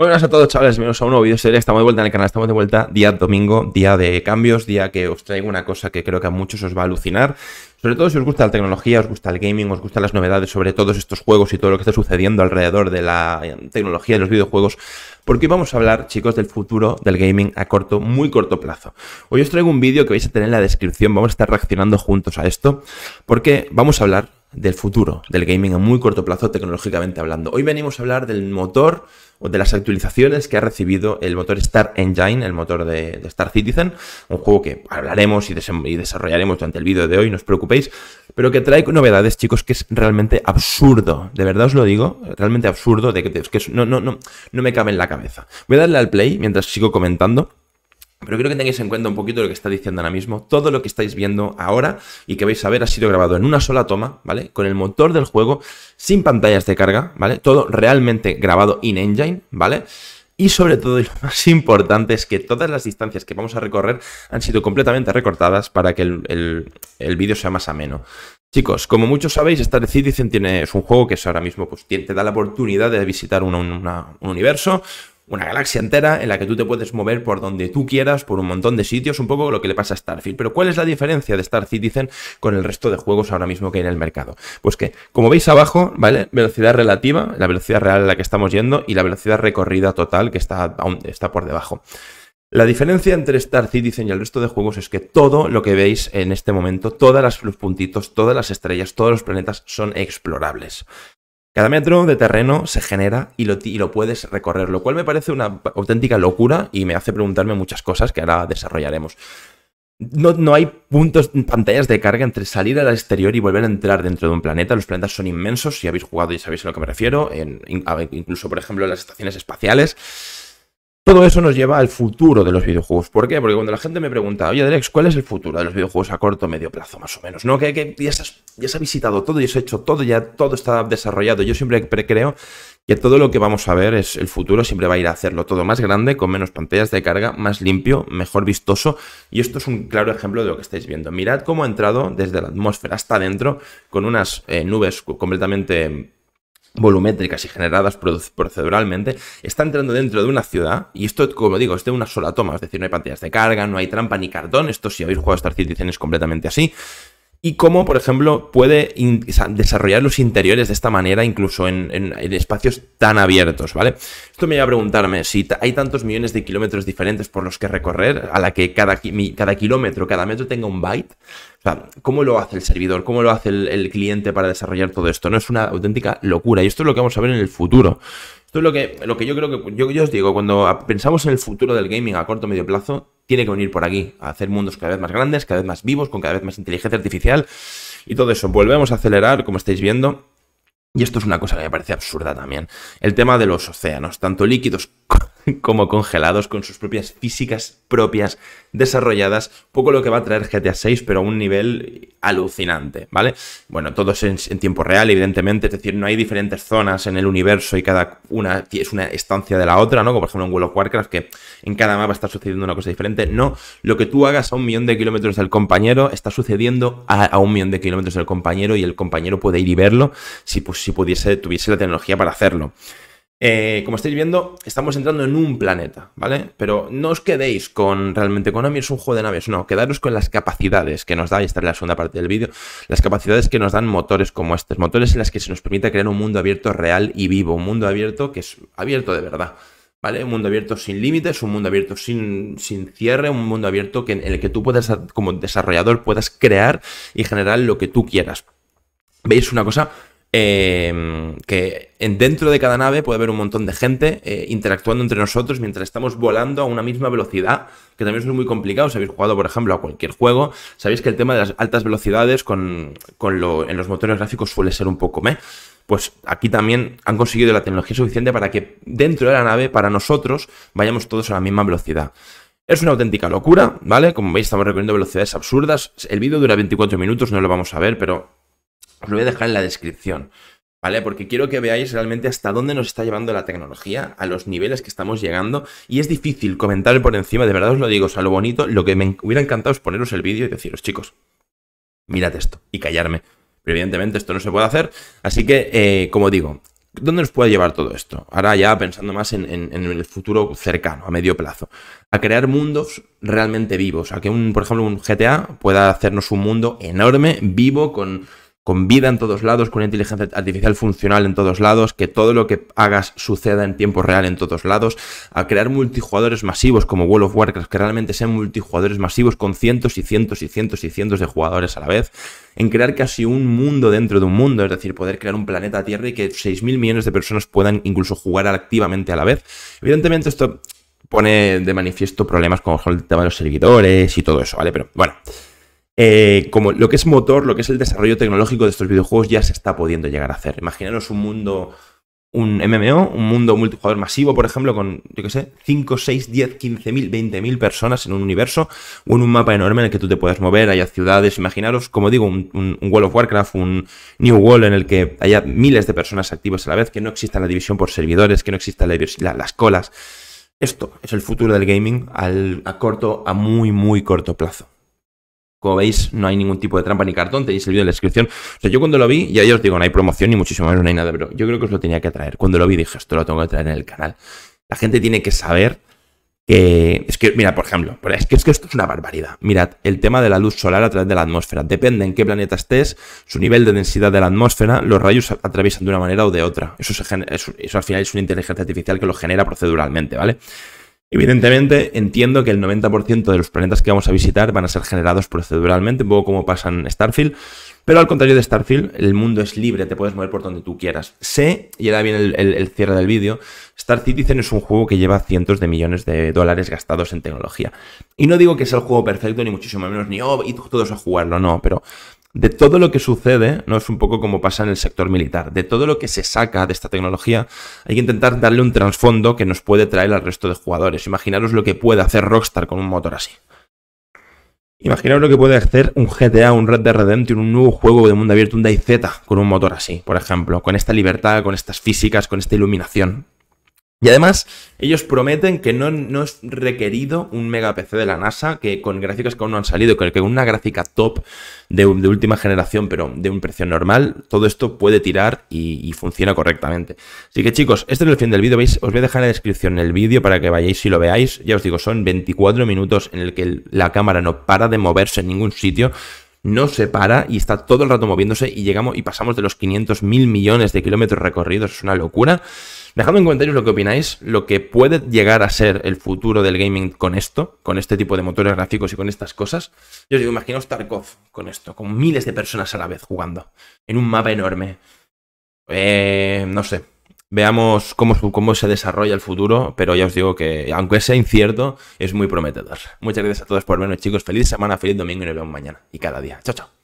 Buenas a todos, chavales. Bienvenidos a un nuevo video serie. Estamos de vuelta en el canal. Estamos de vuelta día domingo, día de cambios, día que os traigo una cosa que creo que a muchos os va a alucinar. Sobre todo si os gusta la tecnología, os gusta el gaming, os gustan las novedades sobre todos estos juegos y todo lo que está sucediendo alrededor de la eh, tecnología de los videojuegos. Porque hoy vamos a hablar, chicos, del futuro del gaming a corto, muy corto plazo. Hoy os traigo un vídeo que vais a tener en la descripción. Vamos a estar reaccionando juntos a esto. Porque vamos a hablar del futuro del gaming a muy corto plazo tecnológicamente hablando. Hoy venimos a hablar del motor o de las actualizaciones que ha recibido el motor Star Engine, el motor de, Star Citizen, un juego que hablaremos y, desarrollaremos durante el vídeo de hoy, no os preocupéis, pero que trae novedades, chicos, que es realmente absurdo, de verdad os lo digo, realmente absurdo, de que, que no, no, no, no me cabe en la cabeza. Voy a darle al play mientras sigo comentando pero quiero que tengáis en cuenta un poquito lo que está diciendo ahora mismo. Todo lo que estáis viendo ahora y que vais a ver ha sido grabado en una sola toma, ¿vale? Con el motor del juego, sin pantallas de carga, ¿vale? Todo realmente grabado in-engine, ¿vale? Y sobre todo, y lo más importante es que todas las distancias que vamos a recorrer han sido completamente recortadas para que el, vídeo sea más ameno. Chicos, como muchos sabéis, Star Citizen tiene, es un juego que es ahora mismo pues, te da la oportunidad de visitar un universo, una galaxia entera en la que tú te puedes mover por donde tú quieras, por un montón de sitios, un poco lo que le pasa a Starfield. Pero ¿cuál es la diferencia de Star Citizen con el resto de juegos ahora mismo que hay en el mercado? Pues que, como veis abajo, ¿vale? Velocidad relativa, la velocidad real a la que estamos yendo y la velocidad recorrida total que está, está por debajo. La diferencia entre Star Citizen y el resto de juegos es que todo lo que veis en este momento, todas las los puntitos, todas las estrellas, todos los planetas son explorables. Cada metro de terreno se genera y lo, puedes recorrer, lo cual me parece una auténtica locura y me hace preguntarme muchas cosas que ahora desarrollaremos. No, hay puntos, pantallas de carga entre salir al exterior y volver a entrar dentro de un planeta. Los planetas son inmensos, si habéis jugado y sabéis a lo que me refiero, incluso por ejemplo en las estaciones espaciales todo eso nos lleva al futuro de los videojuegos. ¿Por qué? Porque cuando la gente me pregunta, oye, Alex, ¿cuál es el futuro de los videojuegos a corto o medio plazo, más o menos? No, que, ya, se ya, ha visitado todo, ya se ha hecho todo, ya todo está desarrollado. Yo siempre creo que todo lo que vamos a ver es el futuro, siempre va a ir a hacerlo todo más grande, con menos pantallas de carga, más limpio, mejor vistoso. Y esto es un claro ejemplo de lo que estáis viendo. Mirad cómo ha entrado desde la atmósfera hasta adentro, con unas eh, nubes completamente volumétricas y generadas proceduralmente, está entrando dentro de una ciudad, y esto, como digo, es de una sola toma, es decir, no hay pantallas de carga, no hay trampa ni cartón, esto si habéis jugado Star Citizen es completamente así, y cómo, por ejemplo, puede desarrollar los interiores de esta manera, incluso en, espacios tan abiertos, ¿vale? Esto me lleva a preguntarme si hay tantos millones de kilómetros diferentes por los que recorrer, a la que cada, cada kilómetro, cada metro tenga un byte. O ¿cómo lo hace el servidor? ¿Cómo lo hace el, cliente para desarrollar todo esto? No es una auténtica locura. Y esto es lo que vamos a ver en el futuro. Esto es lo que, lo que yo creo que. Yo, yo os digo, cuando pensamos en el futuro del gaming a corto o medio plazo, tiene que venir por aquí, a hacer mundos cada vez más grandes, cada vez más vivos, con cada vez más inteligencia artificial y todo eso. Volvemos a acelerar, como estáis viendo. Y esto es una cosa que me parece absurda también. El tema de los océanos, tanto líquidos como congelados con sus propias físicas propias desarrolladas, poco lo que va a traer GTA 6, pero a un nivel alucinante, ¿vale? Bueno, todo en, tiempo real, evidentemente, es decir, no hay diferentes zonas en el universo y cada una es una estancia de la otra, ¿no? Como por ejemplo en World of Warcraft, que en cada mapa está sucediendo una cosa diferente. No, lo que tú hagas a un millón de kilómetros del compañero está sucediendo a, un millón de kilómetros del compañero y el compañero puede ir y verlo si, pues, si pudiese, tuviese la tecnología para hacerlo. Eh, como estáis viendo, estamos entrando en un planeta, ¿vale? Pero no os quedéis con realmente con es un juego de naves, no, quedaros con las capacidades que nos da, y esta es la segunda parte del vídeo, las capacidades que nos dan motores como estos, motores en las que se nos permite crear un mundo abierto real y vivo, un mundo abierto que es abierto de verdad. ¿Vale? Un mundo abierto sin límites, un mundo abierto sin, sin cierre, un mundo abierto en el que tú puedas, como desarrollador, puedas crear y generar lo que tú quieras. ¿Veis una cosa eh, que dentro de cada nave puede haber un montón de gente eh, interactuando entre nosotros mientras estamos volando a una misma velocidad, que también es muy complicado. Si habéis jugado, por ejemplo, a cualquier juego, sabéis que el tema de las altas velocidades con, en los motores gráficos suele ser un poco meh. Pues aquí también han conseguido la tecnología suficiente para que dentro de la nave, para nosotros, vayamos todos a la misma velocidad. Es una auténtica locura, ¿vale? Como veis, estamos recorriendo velocidades absurdas. El vídeo dura 24 minutos, no lo vamos a ver, pero os lo voy a dejar en la descripción, ¿vale? Porque quiero que veáis realmente hasta dónde nos está llevando la tecnología, a los niveles que estamos llegando. Y es difícil comentar por encima, de verdad os lo digo, o sea, bonito, lo que me hubiera encantado es poneros el vídeo y deciros, chicos, mirad esto y callarme. Pero evidentemente esto no se puede hacer. Así que, eh, como digo, ¿Dónde nos puede llevar todo esto? Ahora ya pensando más en, en, el futuro cercano, a medio plazo. A crear mundos realmente vivos. A que, un, por ejemplo, un GTA pueda hacernos un mundo enorme, vivo, con con vida en todos lados, con inteligencia artificial funcional en todos lados, que todo lo que hagas suceda en tiempo real en todos lados, a crear multijugadores masivos como World of Warcraft, que realmente sean multijugadores masivos con cientos y cientos y cientos y cientos de jugadores a la vez, en crear casi un mundo dentro de un mundo, es decir, poder crear un planeta Tierra y que 6.000 millones de personas puedan incluso jugar activamente a la vez. Evidentemente esto pone de manifiesto problemas con el tema de los servidores y todo eso, ¿vale? Pero bueno. Eh, como lo que es motor, lo que es el desarrollo tecnológico de estos videojuegos ya se está pudiendo llegar a hacer. Imaginaros un mundo, un MMO, un mundo multijugador masivo, por ejemplo, con, yo qué sé, 5, 6, 10, 15 mil, 20 mil personas en un universo o en un mapa enorme en el que tú te puedas mover, haya ciudades, imaginaros, como digo, un, World of Warcraft, un New World en el que haya miles de personas activas a la vez, que no exista la división por servidores, que no existan las colas. Esto es el futuro del gaming a corto, a muy, muy corto plazo. Como veis, no hay ningún tipo de trampa ni cartón, tenéis el vídeo en la descripción. O sea, yo cuando lo vi, ya, ya os digo, no hay promoción ni muchísimo menos, no hay nada, pero yo creo que os lo tenía que traer. Cuando lo vi dije, esto lo tengo que traer en el canal. La gente tiene que saber que... Es que, mira, por ejemplo, es que, es que esto es una barbaridad. Mirad, el tema de la luz solar a través de la atmósfera. Depende en qué planeta estés, su nivel de densidad de la atmósfera, los rayos atraviesan de una manera o de otra. Eso, se eso al final es una inteligencia artificial que lo genera proceduralmente, ¿vale? Evidentemente, entiendo que el 90% de los planetas que vamos a visitar van a ser generados proceduralmente, un poco como pasa en Starfield, pero al contrario de Starfield, el mundo es libre, te puedes mover por donde tú quieras. Sé, y era bien el, cierre del vídeo, Star Citizen es un juego que lleva cientos de millones de dólares gastados en tecnología. Y no digo que sea el juego perfecto, ni muchísimo menos, ni, oh, y todos a jugarlo, no, pero de todo lo que sucede, no es un poco como pasa en el sector militar, de todo lo que se saca de esta tecnología, hay que intentar darle un trasfondo que nos puede traer al resto de jugadores. Imaginaros lo que puede hacer Rockstar con un motor así. Imaginaros lo que puede hacer un GTA, un Red Dead Redemption, un nuevo juego de mundo abierto, un DayZ con un motor así, por ejemplo, con esta libertad, con estas físicas, con esta iluminación. Y además, ellos prometen que no, es requerido un mega PC de la NASA, que con gráficas que aún no han salido, que con una gráfica top de, última generación, pero de un precio normal, todo esto puede tirar y, funciona correctamente. Así que chicos, este es el fin del vídeo, Os voy a dejar en la descripción el vídeo para que vayáis y lo veáis. Ya os digo, son 24 minutos en el que la cámara no para de moverse en ningún sitio no se para y está todo el rato moviéndose y llegamos y pasamos de los 500 mil millones de kilómetros recorridos, es una locura. Dejadme en comentarios lo que opináis, lo que puede llegar a ser el futuro del gaming con esto, con este tipo de motores gráficos y con estas cosas. Yo os digo, imaginaos Tarkov con esto, con miles de personas a la vez jugando, en un mapa enorme. Eh, no sé, Veamos cómo, cómo se desarrolla el futuro, pero ya os digo que, aunque sea incierto, es muy prometedor. Muchas gracias a todos por vernos, chicos. Feliz semana, feliz domingo y nos vemos mañana y cada día. Chao, chao.